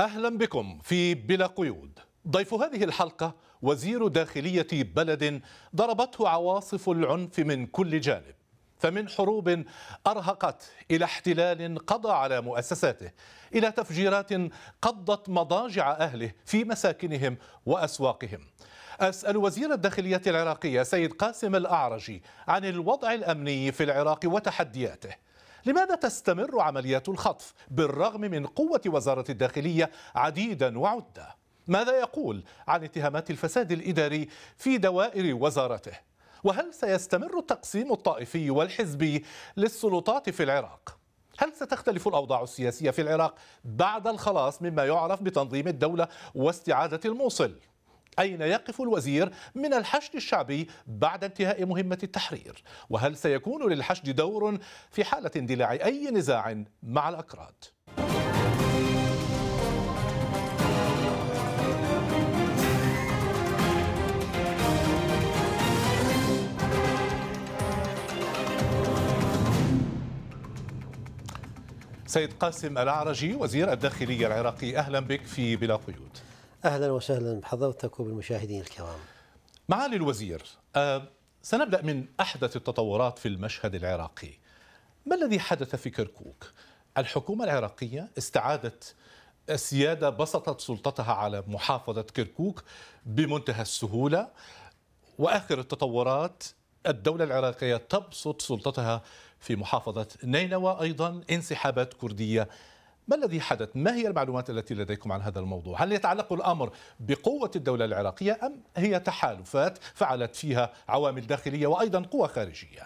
أهلا بكم في بلا قيود ضيف هذه الحلقة وزير داخلية بلد ضربته عواصف العنف من كل جانب فمن حروب أرهقت إلى احتلال قضى على مؤسساته إلى تفجيرات قضت مضاجع أهله في مساكنهم وأسواقهم أسأل وزير الداخلية العراقية سيد قاسم الأعرجي عن الوضع الأمني في العراق وتحدياته لماذا تستمر عمليات الخطف بالرغم من قوة وزارة الداخلية عديدا وعدة؟ ماذا يقول عن اتهامات الفساد الإداري في دوائر وزارته؟ وهل سيستمر التقسيم الطائفي والحزبي للسلطات في العراق؟ هل ستختلف الأوضاع السياسية في العراق بعد الخلاص مما يعرف بتنظيم الدولة واستعادة الموصل؟ أين يقف الوزير من الحشد الشعبي بعد انتهاء مهمة التحرير وهل سيكون للحشد دور في حالة اندلاع أي نزاع مع الأكراد سيد قاسم العرجي وزير الداخلية العراقي أهلا بك في بلا قيود أهلا وسهلا بحضرتك وبالمشاهدين الكرام معالي الوزير آه، سنبدأ من أحدث التطورات في المشهد العراقي ما الذي حدث في كركوك؟ الحكومة العراقية استعادت السيادة بسطت سلطتها على محافظة كركوك بمنتهى السهولة وآخر التطورات الدولة العراقية تبسط سلطتها في محافظة نينوى أيضا انسحابات كردية ما الذي حدث؟ ما هي المعلومات التي لديكم عن هذا الموضوع؟ هل يتعلق الأمر بقوة الدولة العراقية أم هي تحالفات فعلت فيها عوامل داخلية وأيضا قوى خارجية؟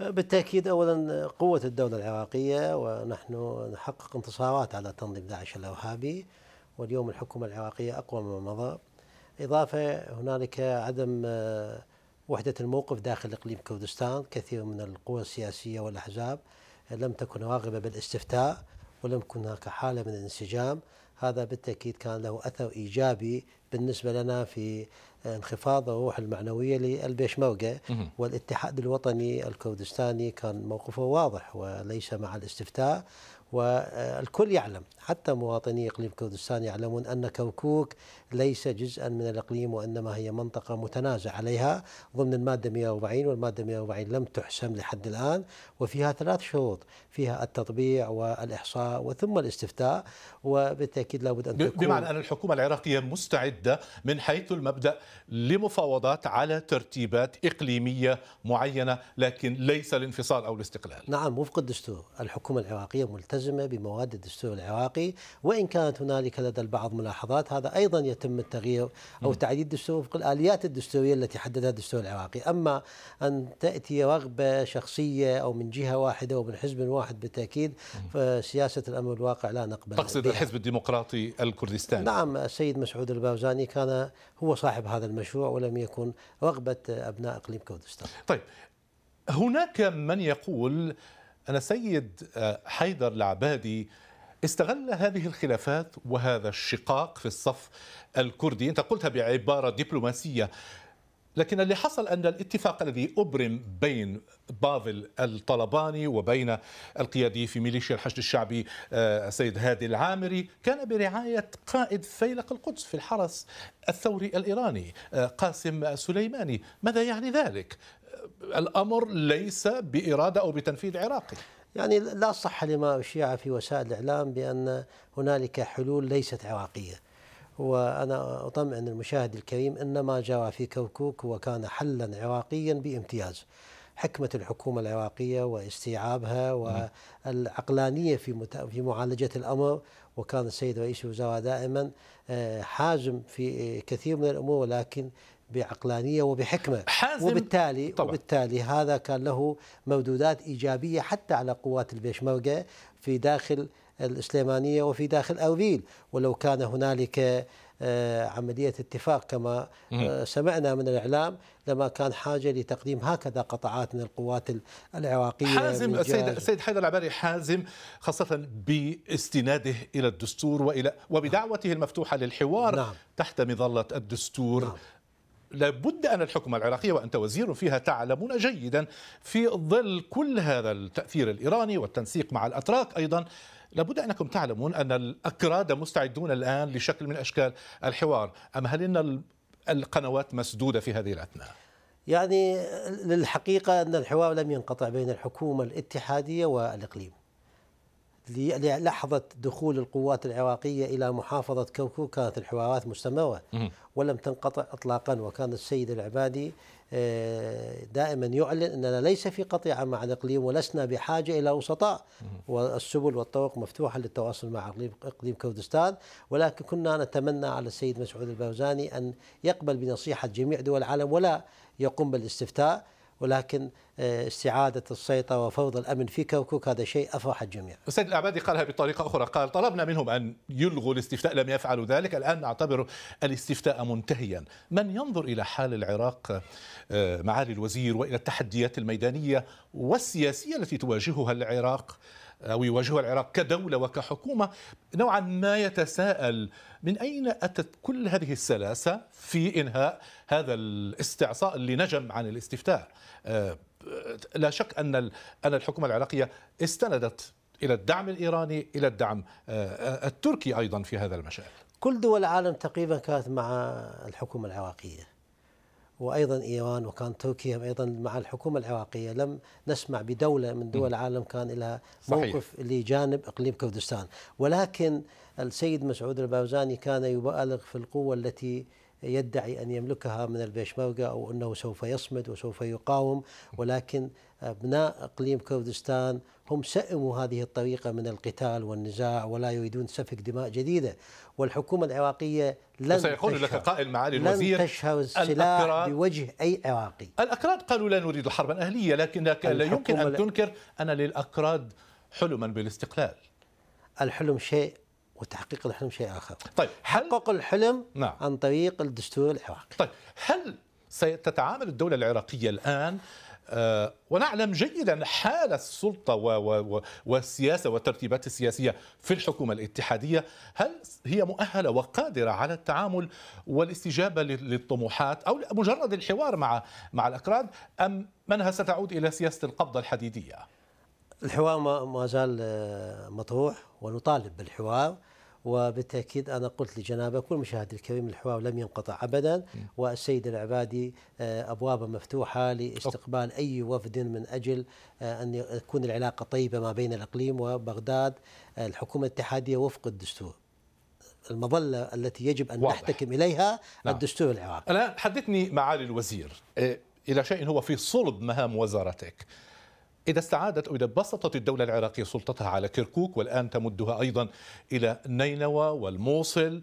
أه، بالتأكيد أولا قوة الدولة العراقية ونحن نحقق انتصارات على تنظيم داعش الإرهابي واليوم الحكومة العراقية أقوى مما مضى إضافة هنالك عدم أه، وحدة الموقف داخل إقليم كردستان كثير من القوى السياسية والأحزاب لم تكن راغبة بالاستفتاء ولم يكن هناك حالة من الانسجام هذا بالتأكيد كان له أثر إيجابي بالنسبة لنا في انخفاض الروح المعنوية للبيشموقة والاتحاد الوطني الكردستاني كان موقفه واضح وليس مع الاستفتاء والكل يعلم حتى مواطني اقليم كردستان يعلمون ان كوكوك ليس جزءا من الاقليم وانما هي منطقه متنازع عليها ضمن الماده 140 والماده 140 لم تحسم لحد الان وفيها ثلاث شروط فيها التطبيع والاحصاء وثم الاستفتاء وبالتاكيد لابد ان تكون بمعنى ان الحكومه العراقيه مستعده من حيث المبدا لمفاوضات على ترتيبات اقليميه معينه لكن ليس الانفصال او الاستقلال نعم وفق الدستور الحكومه العراقيه ملتزمه ملتزمة بمواد الدستور العراقي وإن كانت هنالك لدى البعض ملاحظات هذا أيضا يتم التغيير أو تعديل الدستور وفق الآليات الدستورية التي حددها الدستور العراقي أما أن تأتي رغبة شخصية أو من جهة واحدة ومن حزب واحد بالتأكيد فسياسة الأمر الواقع لا نقبل تقصد الحزب الديمقراطي الكردستاني نعم السيد مسعود البارزاني كان هو صاحب هذا المشروع ولم يكن رغبة أبناء إقليم كردستان طيب هناك من يقول أن السيد آه، حيدر العبادي استغل هذه الخلافات وهذا الشقاق في الصف الكردي انت قلتها بعباره دبلوماسيه لكن اللي حصل ان الاتفاق الذي ابرم بين بافل الطلباني وبين القيادي في ميليشيا الحشد الشعبي آه، السيد هادي العامري كان برعايه قائد فيلق القدس في الحرس الثوري الايراني آه، قاسم سليماني، ماذا يعني ذلك؟ آه، الامر ليس باراده او بتنفيذ عراقي. يعني لا صح لما اشيع في وسائل الاعلام بان هنالك حلول ليست عراقيه. وأنا أطمئن المشاهد الكريم أن ما جرى في كركوك وكان كان حلا عراقيا بامتياز حكمة الحكومة العراقية واستيعابها والعقلانية في في معالجة الأمر وكان السيد رئيس الوزراء دائما آه، حازم في كثير من الأمور ولكن بعقلانية وبحكمة حازم وبالتالي طبعا. وبالتالي هذا كان له مردودات إيجابية حتى على قوات البيشمركة في داخل السليمانية وفي داخل أربيل ولو كان هنالك آه، عملية اتفاق كما آه، سمعنا من الإعلام لما كان حاجة لتقديم هكذا قطعات من القوات العراقية حازم السيد السيد حيدر العباري حازم خاصة باستناده إلى الدستور وإلى وبدعوته المفتوحة للحوار نعم. تحت مظلة الدستور نعم. لابد أن الحكومة العراقية وأنت وزير فيها تعلمون جيدا في ظل كل هذا التأثير الإيراني والتنسيق مع الأتراك أيضا لابد أنكم تعلمون أن الأكراد مستعدون الآن لشكل من أشكال الحوار أم هل أن القنوات مسدودة في هذه الأثناء؟ يعني للحقيقة أن الحوار لم ينقطع بين الحكومة الاتحادية والإقليم للحظة دخول القوات العراقية إلى محافظة كوكو كانت الحوارات مستمرة ولم تنقطع إطلاقا وكان السيد العبادي آه، دائما يعلن أننا ليس في قطيعة مع الإقليم ولسنا بحاجة إلى وسطاء والسبل والطرق مفتوحة للتواصل مع إقليم كردستان ولكن كنا نتمنى على السيد مسعود البوزاني أن يقبل بنصيحة جميع دول العالم ولا يقوم بالاستفتاء ولكن آه، استعادة السيطرة وفوضى الأمن في كوكوك هذا شيء أفرح الجميع السيد الأعبادي قالها بطريقة أخرى قال طلبنا منهم أن يلغوا الاستفتاء لم يفعلوا ذلك الآن نعتبر الاستفتاء منتهيا من ينظر إلى حال العراق آه، معالي الوزير وإلى التحديات الميدانية والسياسية التي تواجهها العراق أو يواجهها العراق كدولة وكحكومة نوعا ما يتساءل من أين أتت كل هذه السلاسة في إنهاء هذا الاستعصاء اللي نجم عن الاستفتاء آه، لا شك أن أن الحكومة العراقية استندت إلى الدعم الإيراني إلى الدعم آه، آه، التركي أيضا في هذا المشهد كل دول العالم تقريبا كانت مع الحكومة العراقية وايضا ايران وكان تركيا ايضا مع الحكومه العراقيه لم نسمع بدوله من دول العالم كان لها موقف لجانب اقليم كردستان ولكن السيد مسعود البارزاني كان يبالغ في القوه التي يدعي ان يملكها من البيشمركه او انه سوف يصمد وسوف يقاوم ولكن ابناء اقليم كردستان هم سئموا هذه الطريقة من القتال والنزاع ولا يريدون سفك دماء جديدة والحكومة العراقية لن سيقول لك قائل معالي الوزير لن تشهر السلاح بوجه أي عراقي الأكراد قالوا لا نريد حربا أهلية لكنك لا يمكن أن تنكر أن للأكراد حلما بالاستقلال الحلم شيء وتحقيق الحلم شيء آخر طيب هل... حقق الحلم نعم. عن طريق الدستور العراقي طيب هل ستتعامل الدولة العراقية الآن آه، ونعلم جيدا حال السلطة والسياسة والترتيبات السياسية في الحكومة الاتحادية هل هي مؤهلة وقادرة على التعامل والاستجابة للطموحات أو مجرد الحوار مع مع الأكراد أم منها ستعود إلى سياسة القبضة الحديدية؟ الحوار ما زال آه، مطروح ونطالب بالحوار وبالتاكيد انا قلت لجنابك والمشاهد الكريم الحوار لم ينقطع ابدا والسيد العبادي آه، ابوابه مفتوحه لاستقبال اي وفد من اجل آه، ان تكون العلاقه طيبه ما بين الاقليم وبغداد آه، الحكومه الاتحاديه وفق الدستور. المظله التي يجب ان واضح. نحتكم اليها نعم. الدستور العراقي. الان حدثني معالي الوزير الى شيء هو في صلب مهام وزارتك. إذا استعادت أو إذا بسطت الدولة العراقية سلطتها على كركوك والآن تمدها أيضا إلى نينوى والموصل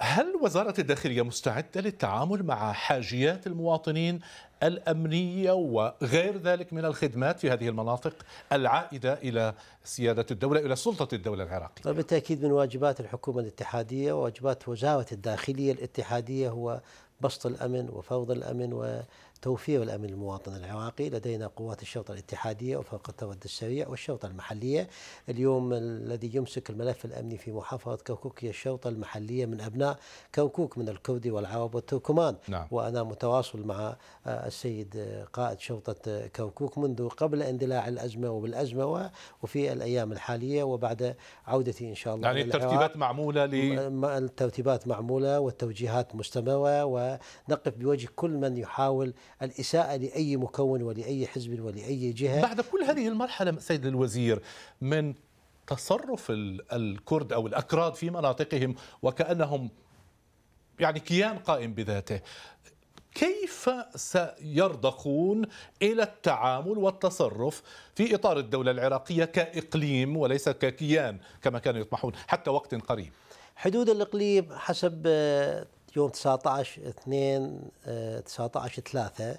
هل وزارة الداخلية مستعدة للتعامل مع حاجيات المواطنين الأمنية وغير ذلك من الخدمات في هذه المناطق العائدة إلى سيادة الدولة إلى سلطة الدولة العراقية بالتأكيد من واجبات الحكومة الاتحادية وواجبات وزارة الداخلية الاتحادية هو بسط الأمن وفوض الأمن و. توفير الأمن المواطن العراقي لدينا قوات الشرطة الاتحادية وفرقة الترد السريع والشرطة المحلية اليوم الذي يمسك الملف الأمني في محافظة كركوك هي الشرطة المحلية من أبناء كركوك من الكردي والعرب والتركمان نعم. وأنا متواصل مع السيد قائد شرطة كركوك منذ قبل اندلاع الأزمة وبالأزمة وفي الأيام الحالية وبعد عودتي إن شاء الله يعني الترتيبات معمولة ل... الترتيبات معمولة والتوجيهات مستمرة ونقف بوجه كل من يحاول الإساءة لأي مكون ولأي حزب ولأي جهة بعد كل هذه المرحلة سيد الوزير من تصرف الكرد أو الأكراد في مناطقهم وكأنهم يعني كيان قائم بذاته كيف سيرضخون الى التعامل والتصرف في اطار الدوله العراقيه كاقليم وليس ككيان كما كانوا يطمحون حتى وقت قريب. حدود الاقليم حسب يوم 19 2 19 3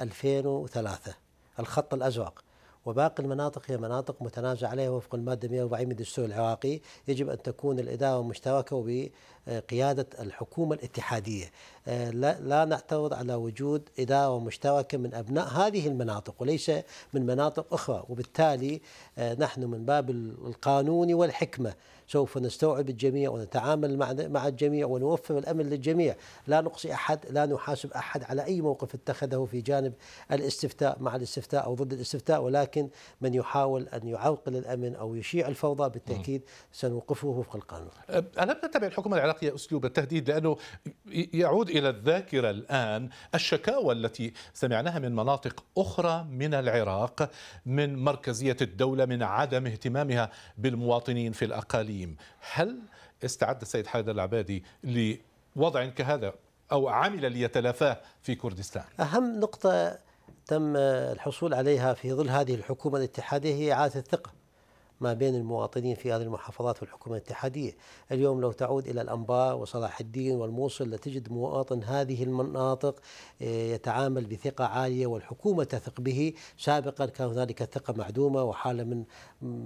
2003 الخط الازرق وباقي المناطق هي مناطق متنازع عليها وفق الماده 140 من الدستور العراقي، يجب ان تكون الاداره مشتركه وبقياده الحكومه الاتحاديه. آه، لا نعترض على وجود اداره مشتركه من ابناء هذه المناطق وليس من مناطق اخرى، وبالتالي آه، نحن من باب القانون والحكمه سوف نستوعب الجميع ونتعامل مع الجميع ونوفر الامن للجميع، لا نقصي احد، لا نحاسب احد على اي موقف اتخذه في جانب الاستفتاء مع الاستفتاء او ضد الاستفتاء، ولكن من يحاول ان يعوقل الامن او يشيع الفوضى بالتاكيد سنوقفه وفق القانون. أه، الم تتبع الحكومه العراقيه اسلوب التهديد لانه يعود الى الذاكره الان الشكاوى التي سمعناها من مناطق اخرى من العراق من مركزيه الدوله من عدم اهتمامها بالمواطنين في الاقاليم. التقييم هل استعد السيد حيدر العبادي لوضع كهذا أو عمل ليتلافاه في كردستان أهم نقطة تم الحصول عليها في ظل هذه الحكومة الاتحادية هي إعادة الثقة ما بين المواطنين في هذه المحافظات والحكومة الاتحادية اليوم لو تعود إلى الأنباء وصلاح الدين والموصل لتجد مواطن هذه المناطق آه، يتعامل بثقة عالية والحكومة تثق به سابقا كان هنالك الثقة معدومة وحالة من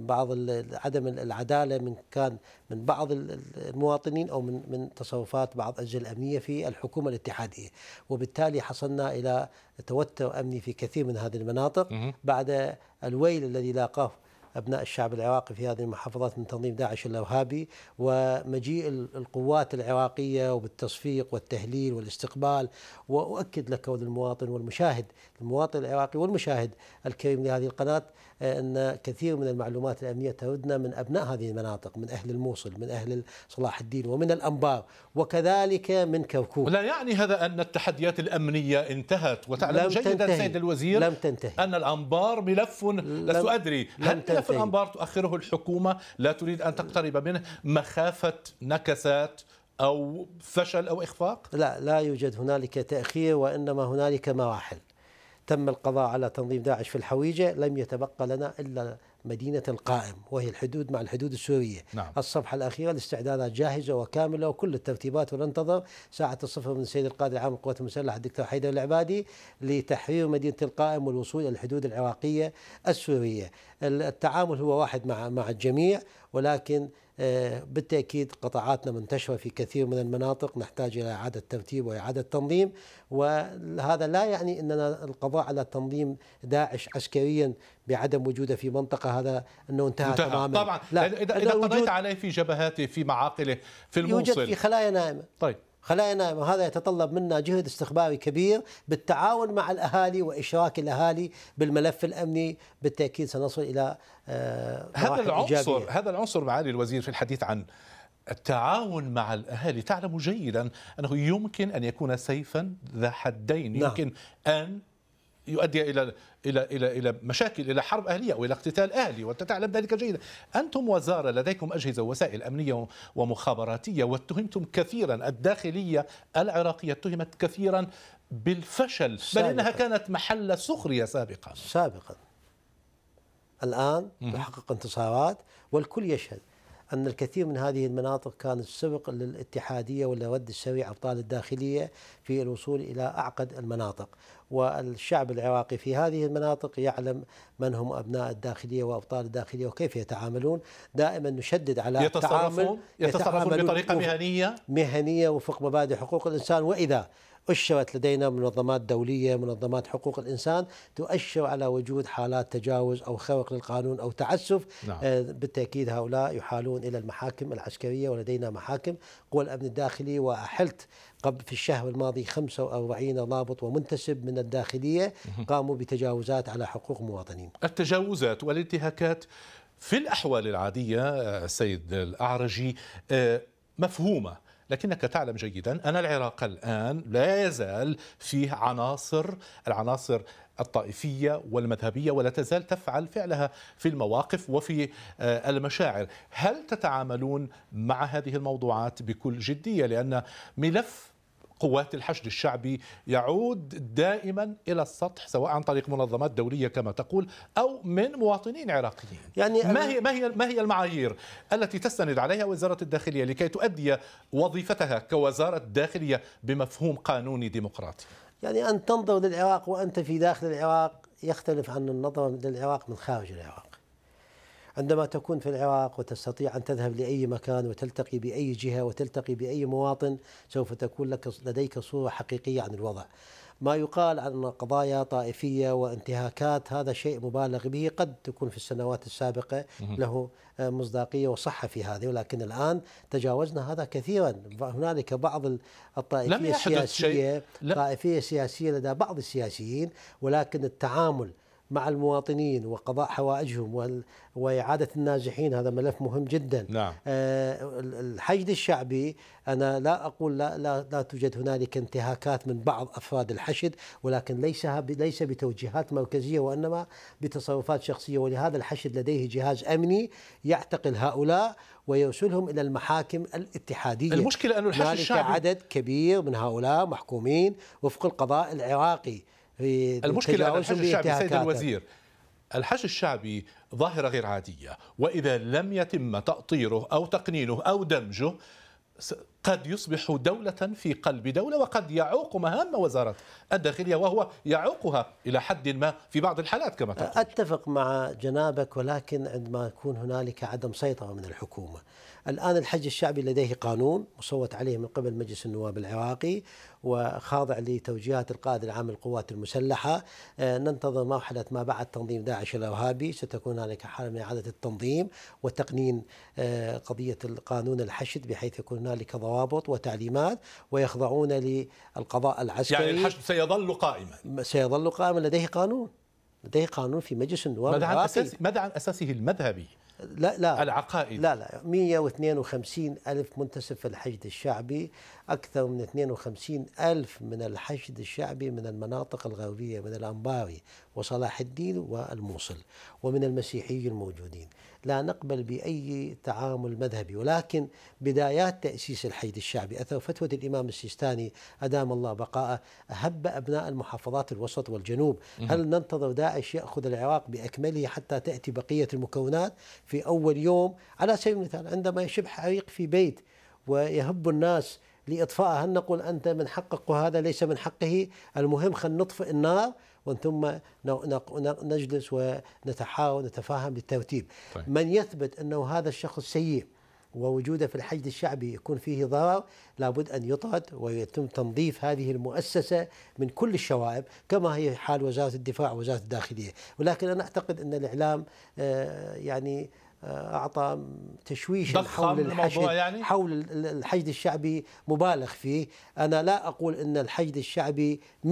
بعض عدم العدالة من كان من بعض المواطنين أو من من تصرفات بعض أجهزة الأمنية في الحكومة الاتحادية وبالتالي حصلنا إلى توتر أمني في كثير من هذه المناطق بعد الويل الذي لاقاه أبناء الشعب العراقي في هذه المحافظات من تنظيم داعش الإرهابي ومجيء القوات العراقية وبالتصفيق والتهليل والاستقبال وأؤكد لك وللمواطن والمشاهد المواطن العراقي والمشاهد الكريم لهذه القناة أن كثير من المعلومات الأمنية تردنا من أبناء هذه المناطق من أهل الموصل من أهل صلاح الدين ومن الأنبار وكذلك من كركوك لا يعني هذا أن التحديات الأمنية انتهت وتعلم جيدا سيد الوزير لم تنتهي. أن الأنبار ملف لست أدري هل في الأنبار تؤخره الحكومة لا تريد أن تقترب منه مخافة نكسات أو فشل أو إخفاق لا لا يوجد هنالك تأخير وإنما هنالك مراحل تم القضاء على تنظيم داعش في الحويجة لم يتبقى لنا إلا مدينة القائم وهي الحدود مع الحدود السورية نعم. الصفحة الأخيرة الاستعدادات جاهزة وكاملة وكل الترتيبات وننتظر ساعة الصفر من السيد القائد العام للقوات المسلحة الدكتور حيدر العبادي لتحرير مدينة القائم والوصول إلى الحدود العراقية السورية التعامل هو واحد مع مع الجميع ولكن آه، بالتأكيد قطاعاتنا منتشرة في كثير من المناطق نحتاج إلى إعادة ترتيب وإعادة تنظيم وهذا لا يعني أننا القضاء على تنظيم داعش عسكريا بعدم وجوده في منطقة هذا أنه انتهى, انتهى تماما طبعا لا. إذا, إذا قضيت عليه في جبهاته في معاقله في الموصل يوجد في خلايا نائمة طيب خلايا هذا يتطلب منا جهد استخباري كبير بالتعاون مع الاهالي واشراك الاهالي بالملف الامني بالتاكيد سنصل الى آه، هذا العنصر إيجابية. هذا العنصر معالي الوزير في الحديث عن التعاون مع الاهالي تعلم جيدا انه يمكن ان يكون سيفا ذا حدين نعم. يمكن نعم. ان يؤدي الى الى الى الى مشاكل الى حرب اهليه والى اقتتال اهلي وانت تعلم ذلك جيدا انتم وزاره لديكم اجهزه وسائل امنيه ومخابراتيه واتهمتم كثيرا الداخليه العراقيه اتهمت كثيرا بالفشل سابقا. بل انها كانت محل سخريه سابقا سابقا الان تحقق انتصارات والكل يشهد أن الكثير من هذه المناطق كانت سبق للاتحادية والرد السريع أبطال الداخلية في الوصول إلى أعقد المناطق والشعب العراقي في هذه المناطق يعلم من هم أبناء الداخلية وأبطال الداخلية وكيف يتعاملون دائما نشدد على يتصرفون يتعامل يتصرفون بطريقة مهنية مهنية وفق مبادئ حقوق الإنسان وإذا أشرت لدينا منظمات دولية منظمات حقوق الإنسان تؤشر على وجود حالات تجاوز أو خرق للقانون أو تعسف نعم. آه، بالتأكيد هؤلاء يحالون إلى المحاكم العسكرية ولدينا محاكم قوى الأمن الداخلي وأحلت قبل في الشهر الماضي 45 ضابط ومنتسب من الداخلية قاموا بتجاوزات على حقوق مواطنين التجاوزات والانتهاكات في الأحوال العادية آه، السيد الأعرجي آه، مفهومة لكنك تعلم جيدا أن العراق الآن لا يزال فيه عناصر العناصر الطائفية والمذهبية ولا تزال تفعل فعلها في المواقف وفي آه، المشاعر هل تتعاملون مع هذه الموضوعات بكل جدية لأن ملف قوات الحشد الشعبي يعود دائما الى السطح سواء عن طريق منظمات دوليه كما تقول او من مواطنين عراقيين يعني ما هي ما هي ما هي المعايير التي تستند عليها وزاره الداخليه لكي تؤدي وظيفتها كوزاره داخليه بمفهوم قانوني ديمقراطي يعني ان تنظر للعراق وانت في داخل العراق يختلف عن النظر للعراق من خارج العراق عندما تكون في العراق وتستطيع أن تذهب لأي مكان وتلتقي بأي جهة وتلتقي بأي مواطن سوف تكون لك لديك صورة حقيقية عن الوضع ما يقال عن قضايا طائفية وانتهاكات هذا شيء مبالغ به قد تكون في السنوات السابقة له آه، مصداقية وصحة في هذه ولكن الآن تجاوزنا هذا كثيرا هنالك بعض الطائفية السياسية طائفية سياسية لدى بعض السياسيين ولكن التعامل مع المواطنين وقضاء حوائجهم وإعادة النازحين هذا ملف مهم جدا نعم. آه، الحشد الشعبي أنا لا أقول لا, لا, لا توجد هنالك انتهاكات من بعض أفراد الحشد ولكن ليس ليس بتوجيهات مركزية وإنما بتصرفات شخصية ولهذا الحشد لديه جهاز أمني يعتقل هؤلاء ويرسلهم الى المحاكم الاتحاديه المشكله انه الحشد الشعبي عدد كبير من هؤلاء محكومين وفق القضاء العراقي في المشكله أن الشعبي سيد الوزير الحج الشعبي ظاهره غير عاديه واذا لم يتم تاطيره او تقنينه او دمجه قد يصبح دولة في قلب دولة وقد يعوق مهام وزارة الداخلية وهو يعوقها إلى حد ما في بعض الحالات كما تقول أتفق مع جنابك ولكن عندما يكون هنالك عدم سيطرة من الحكومة الآن الحج الشعبي لديه قانون مصوت عليه من قبل مجلس النواب العراقي وخاضع لتوجيهات القائد العام للقوات المسلحة آه، ننتظر مرحلة ما بعد تنظيم داعش الإرهابي ستكون هناك حالة من إعادة التنظيم وتقنين آه، قضية القانون الحشد بحيث يكون هنالك ضوابط وتعليمات ويخضعون للقضاء العسكري يعني الحشد سيظل قائما سيظل قائما لديه قانون لديه قانون في مجلس النواب ماذا عن ماذا عن أساسه المذهبي لا لا العقائد لا لا 152 ألف منتسب في الحشد الشعبي أكثر من 52 ألف من الحشد الشعبي من المناطق الغربية من الأنباري وصلاح الدين والموصل ومن المسيحيين الموجودين لا نقبل بأي تعامل مذهبي ولكن بدايات تأسيس الحي الشعبي أثر فتوى الإمام السيستاني أدام الله بقاءه أهب أبناء المحافظات الوسط والجنوب هل ننتظر داعش يأخذ العراق بأكمله حتى تأتي بقية المكونات في أول يوم على سبيل المثال عندما يشب حريق في بيت ويهب الناس لإطفاء هل نقول أنت من حقك وهذا ليس من حقه المهم خلينا نطفئ النار ومن ثم نجلس ونتحاور نتفاهم للترتيب طيب. من يثبت أنه هذا الشخص سيء ووجوده في الحشد الشعبي يكون فيه ضرر لابد أن يطرد ويتم تنظيف هذه المؤسسة من كل الشوائب كما هي حال وزارة الدفاع ووزارة الداخلية ولكن أنا أعتقد أن الإعلام آه، يعني آه، اعطى تشويش حول الحشد يعني؟ حول الحشد الشعبي مبالغ فيه، انا لا اقول ان الحشد الشعبي 100%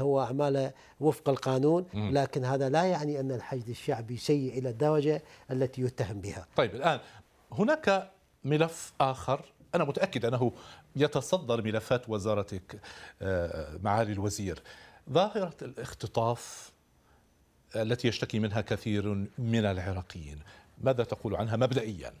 هو اعماله وفق القانون، لكن هذا لا يعني ان الحشد الشعبي سيء الى الدرجه التي يتهم بها. طيب الان هناك ملف اخر انا متاكد انه يتصدر ملفات وزارتك آه، معالي الوزير. ظاهره الاختطاف التي يشتكي منها كثير من العراقيين ماذا تقول عنها مبدئيا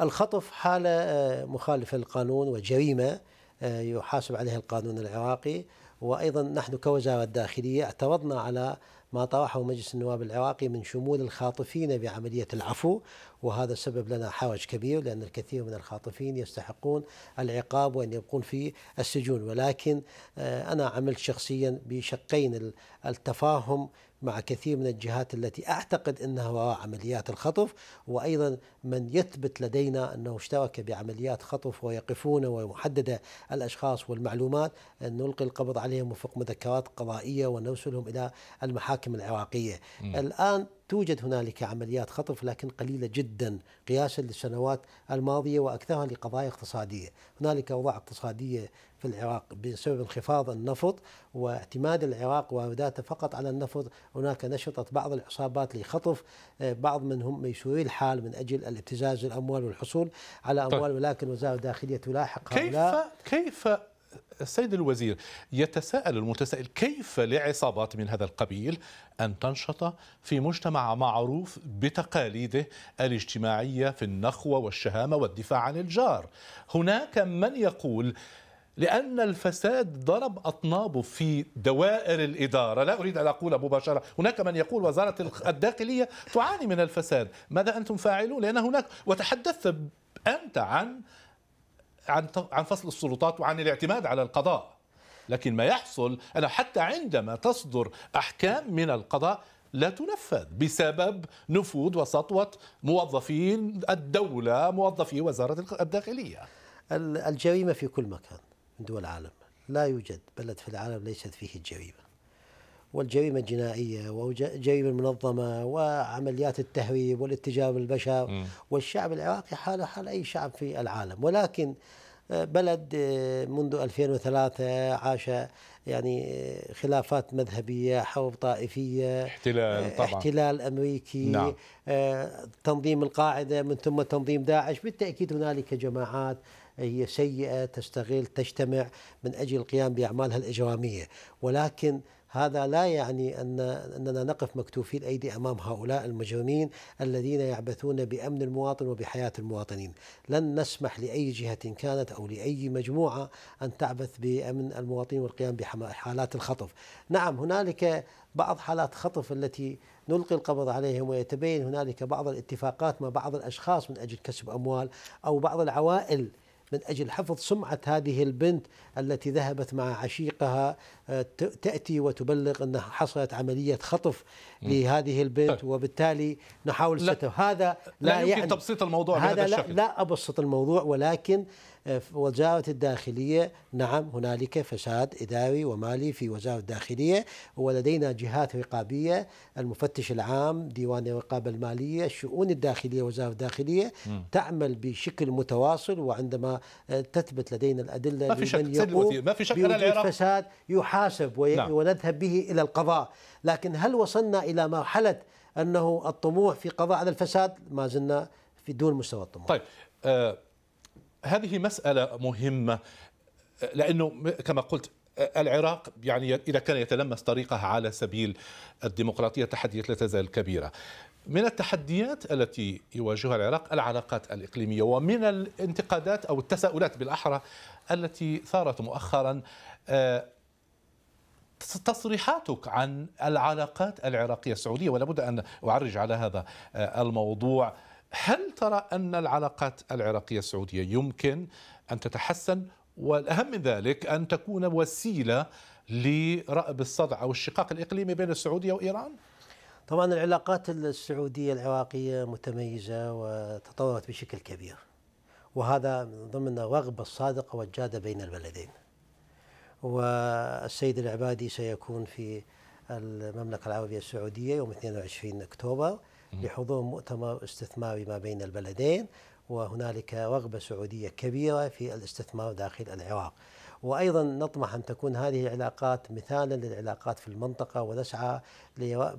الخطف حالة آه، مخالفة للقانون وجريمة آه، يحاسب عليها القانون العراقي وأيضا نحن كوزارة الداخلية اعترضنا على ما طرحه مجلس النواب العراقي من شمول الخاطفين بعملية العفو وهذا سبب لنا حرج كبير لأن الكثير من الخاطفين يستحقون العقاب وأن يبقون في السجون ولكن آه، أنا عملت شخصيا بشقين التفاهم مع كثير من الجهات التي اعتقد انها وراء عمليات الخطف وايضا من يثبت لدينا انه اشترك بعمليات خطف ويقفون ومحدده الاشخاص والمعلومات نلقي القبض عليهم وفق مذكرات قضائيه ونرسلهم الى المحاكم المحاكم العراقية م. الآن توجد هنالك عمليات خطف لكن قليلة جدا قياسا للسنوات الماضية وأكثرها لقضايا اقتصادية هنالك أوضاع اقتصادية في العراق بسبب انخفاض النفط واعتماد العراق وارداته فقط على النفط هناك نشطت بعض العصابات لخطف آه، بعض منهم ميسوري الحال من أجل الابتزاز الأموال والحصول على طيب. أموال ولكن وزارة الداخلية تلاحق كيف كيف السيد الوزير يتساءل المتسائل كيف لعصابات من هذا القبيل أن تنشط في مجتمع معروف بتقاليده الاجتماعية في النخوة والشهامة والدفاع عن الجار هناك من يقول لأن الفساد ضرب أطنابه في دوائر الإدارة لا أريد أن أقول مباشرة هناك من يقول وزارة الداخلية تعاني من الفساد ماذا أنتم فاعلون لأن هناك وتحدثت أنت عن عن عن فصل السلطات وعن الاعتماد على القضاء لكن ما يحصل أنا حتى عندما تصدر أحكام من القضاء لا تنفذ بسبب نفوذ وسطوة موظفين الدولة موظفي وزارة الداخلية الجريمة في كل مكان من دول العالم لا يوجد بلد في العالم ليست فيه الجريمة والجريمة الجنائية وجريمة المنظمة وعمليات التهريب والاتجاه بالبشر والشعب العراقي حاله حال أي شعب في العالم ولكن بلد آه، منذ 2003 عاش آه، يعني آه، خلافات مذهبية حوض طائفية احتلال طبعا احتلال أمريكي نعم. تنظيم القاعدة من ثم تنظيم داعش بالتأكيد هنالك جماعات هي سيئة تستغل تجتمع من أجل القيام بأعمالها الإجرامية ولكن هذا لا يعني أن أننا نقف مكتوفي الأيدي أمام هؤلاء المجرمين الذين يعبثون بأمن المواطن وبحياة المواطنين لن نسمح لأي جهة كانت أو لأي مجموعة أن تعبث بأمن المواطنين والقيام بحالات الخطف نعم هنالك بعض حالات خطف التي نلقي القبض عليهم ويتبين هنالك بعض الاتفاقات مع بعض الاشخاص من اجل كسب اموال او بعض العوائل من اجل حفظ سمعه هذه البنت التي ذهبت مع عشيقها تاتي وتبلغ انها حصلت عمليه خطف لهذه البنت طيب. وبالتالي نحاول ستر هذا لا, لا يمكن يعني تبسيط الموضوع هذا بهذا الشكل لا, لا ابسط الموضوع ولكن آه، وزارة الداخلية نعم هنالك فساد إداري ومالي في وزارة الداخلية ولدينا جهات رقابية المفتش العام ديوان الرقابة المالية الشؤون الداخلية وزارة الداخلية م. تعمل بشكل متواصل وعندما آه، تثبت لدينا الأدلة ما في شك ما في شك أنا العراق فساد يحاول يحاسب نعم. ونذهب به إلى القضاء لكن هل وصلنا إلى مرحلة أنه الطموح في قضاء على الفساد ما زلنا في دون مستوى الطموح طيب آه هذه مسألة مهمة آه، لأنه كما قلت آه، العراق يعني إذا كان يتلمس طريقها على سبيل الديمقراطية تحديات لا تزال كبيرة من التحديات التي يواجهها العراق العلاقات الإقليمية ومن الانتقادات أو التساؤلات بالأحرى التي ثارت مؤخرا آه، تصريحاتك عن العلاقات العراقية السعودية ولا بد أن أعرج على هذا آه، الموضوع هل ترى أن العلاقات العراقية السعودية يمكن أن تتحسن والأهم من ذلك أن تكون وسيلة لرأب الصدع أو الشقاق الإقليمي بين السعودية وإيران؟ طبعا العلاقات السعودية العراقية متميزة وتطورت بشكل كبير وهذا ضمن رغبة صادقة والجادة بين البلدين والسيد العبادي سيكون في المملكة العربية السعودية يوم 22 أكتوبر لحضور مؤتمر استثماري ما بين البلدين وهنالك رغبة سعودية كبيرة في الاستثمار داخل العراق وايضا نطمح ان تكون هذه العلاقات مثالا للعلاقات في المنطقه ونسعى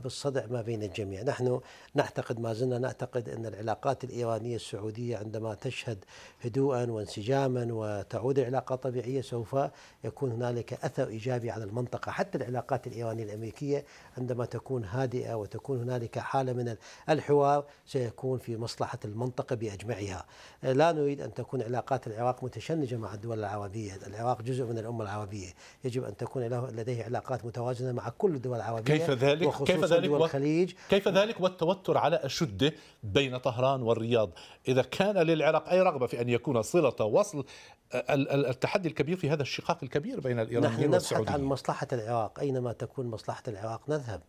بالصدع ما بين الجميع، نحن نعتقد ما زلنا نعتقد ان العلاقات الايرانيه السعوديه عندما تشهد هدوءا وانسجاما وتعود العلاقه طبيعيه سوف يكون هنالك اثر ايجابي على المنطقه، حتى العلاقات الايرانيه الامريكيه عندما تكون هادئه وتكون هنالك حاله من الحوار سيكون في مصلحه المنطقه باجمعها. لا نريد ان تكون علاقات العراق متشنجه مع الدول العربيه، العراق جزء من الأمة العربية يجب أن تكون له لديه علاقات متوازنة مع كل الدول العربية كيف ذلك وخصوصا كيف ذلك دول الخليج كيف ذلك والتوتر على أشده بين طهران والرياض إذا كان للعراق أي رغبة في أن يكون صلة وصل آه، التحدي الكبير في هذا الشقاق الكبير بين الإيرانيين والسعوديين نحن نبحث عن مصلحة العراق أينما تكون مصلحة العراق نذهب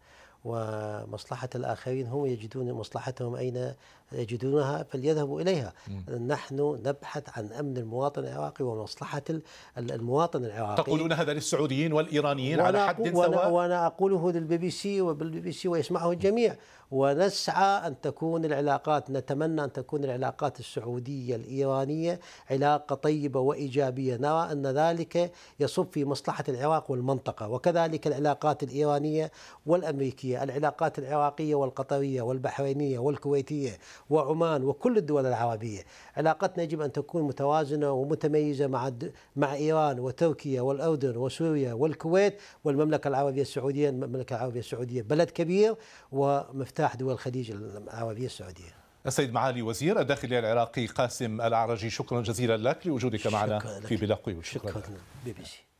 ومصلحة الآخرين هم يجدون مصلحتهم أين يجدونها فليذهبوا إليها م. نحن نبحث عن أمن المواطن العراقي ومصلحة المواطن العراقي تقولون هذا للسعوديين والإيرانيين على حد سواء وأنا, وأنا أقوله للبي بي سي وبالبي بي سي ويسمعه الجميع ونسعى أن تكون العلاقات نتمنى أن تكون العلاقات السعودية الإيرانية علاقة طيبة وإيجابية نرى أن ذلك يصب في مصلحة العراق والمنطقة وكذلك العلاقات الإيرانية والأمريكية العلاقات العراقية والقطرية والبحرينية والكويتية وعمان وكل الدول العربية علاقتنا يجب أن تكون متوازنة ومتميزة مع, مع إيران وتركيا والأردن وسوريا والكويت والمملكة العربية السعودية المملكة العربية السعودية بلد كبير ومفتاح دول الخليج العربية السعودية السيد معالي وزير الداخلية العراقي قاسم العرجي شكرا جزيلا لك لوجودك معنا في بلا قيود شكرا, شكرا لك. بي بي سي.